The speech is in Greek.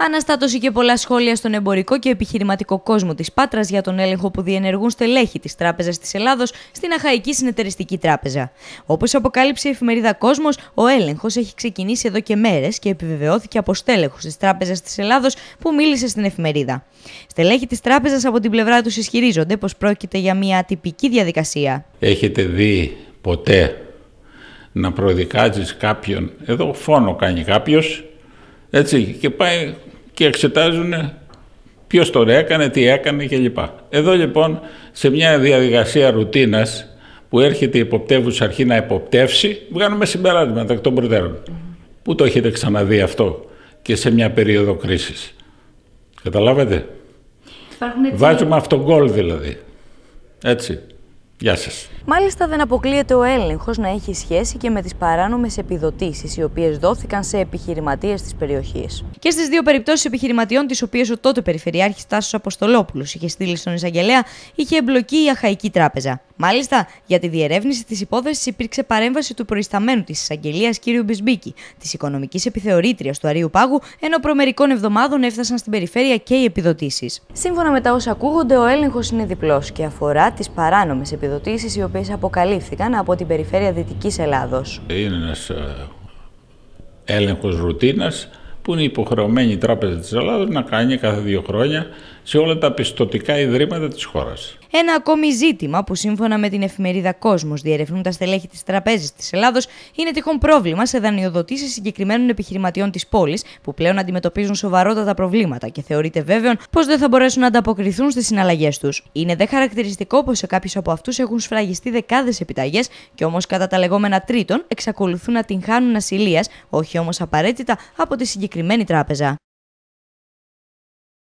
Αναστάτωση και πολλά σχόλια στον εμπορικό και επιχειρηματικό κόσμο της Πάτρας για τον έλεγχο που διενεργούν στελέχη της Τράπεζας της Ελλάδος στην Αχαϊκή Συνεταιριστική Τράπεζα. Όπως αποκάλυψε η εφημερίδα Κόσμος, ο έλεγχος έχει ξεκινήσει εδώ και μέρες και επιβεβαιώθηκε από στέλεχο της Τράπεζας της Ελλάδος που μίλησε στην εφημερίδα. Στελέχη της Τράπεζας από την πλευρά τους ισχυρίζονται πως πρόκειται για μια τυπική διαδικασία. Έχετε δει ποτέ να προδικάζεις κάποιον, εδώ φόνο κάνει κάποιος. έτσι, και πάει και εξετάζουν ποιος το έκανε, τι έκανε κλπ. Εδώ λοιπόν σε μια διαδικασία ρουτίνας που έρχεται η υποπτεύουσα αρχή να υποπτεύσει, βγάλουμε συμπεράσματα εκ των προτέρων. Πού το έχετε ξαναδεί αυτό και σε μια περίοδο κρίσης. Καταλάβατε. Βάζουμε αυτόν γκολ δηλαδή. Έτσι. Γεια σας. Μάλιστα, δεν αποκλείεται ο έλεγχος να έχει σχέση και με τις παράνομες επιδοτήσεις οι οποίες δόθηκαν σε επιχειρηματίες της περιοχής. Και στις δύο περιπτώσεις επιχειρηματιών, τις οποίες ο τότε Περιφερειάρχης Τάσος Αποστολόπουλος είχε στείλει στον εισαγγελέα, είχε εμπλοκεί η Αχαϊκή Τράπεζα. Μάλιστα, για τη διερεύνηση της υπόθεσης υπήρξε παρέμβαση του προϊσταμένου της εισαγγελίας κ. Μπισμπίκη, της οικονομικής επιθεωρήτριας του Αρίου Πάγου, ενώ προμερικών εβδομάδων έφτασαν στην περιφέρεια και οι επιδοτήσεις. Σύμφωνα με τα όσα ακούγονται, ο έλεγχος είναι διπλός και αφορά τις παράνομες επιδοτήσεις οποίες αποκαλύφθηκαν από την περιφέρεια Δυτικής Ελλάδος. Είναι ένας ε, έλεγχος ρουτίνας που είναι υποχρεωμένη η Τράπεζα της Ελλάδος να κάνει κάθε δύο χρόνια σε όλα τα πιστοτικά ιδρύματα της χώρας. Ένα ακόμη ζήτημα που σύμφωνα με την εφημερίδα Κόσμος διερευνούν τα στελέχη της Τραπέζης της Ελλάδος είναι τυχόν πρόβλημα σε δανειοδοτήσεις συγκεκριμένων επιχειρηματιών της πόλης που πλέον αντιμετωπίζουν σοβαρότατα προβλήματα και θεωρείται βέβαιον πως δεν θα μπορέσουν να ανταποκριθούν στις συναλλαγές τους. Είναι δε χαρακτηριστικό πως σε κάποιους από αυτούς έχουν σφραγιστεί δεκάδες επιταγές και όμως κατά τα λεγόμενα τρίτων εξακολουθούν να την χάνουν ασυλίας, όχι όμως απαραίτητα από τη συγκεκριμένη τράπεζα.